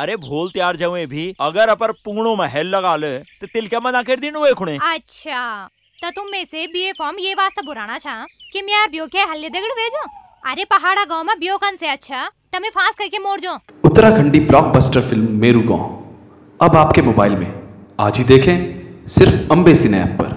अरे भोल त्यार जाऊ भी अगर अपर पूर्णो महल लगा ले तो तिल के मना कर दिन खुणे अच्छा तो तुम में से बीए फॉर्म ये वास्ते बुराना छा कि मैं यार ब्यो के हल्ले दगड़ भेजो अरे पहाड़ा गांव में ब्यो कन से अच्छा तमे तो फांस करके मोड़ जो उत्तराखंडी ब्लॉकबस्टर फिल्म मेरू गांव अब आपके मोबाइल में आज ही देखें सिर्फ अम्बे सिने पर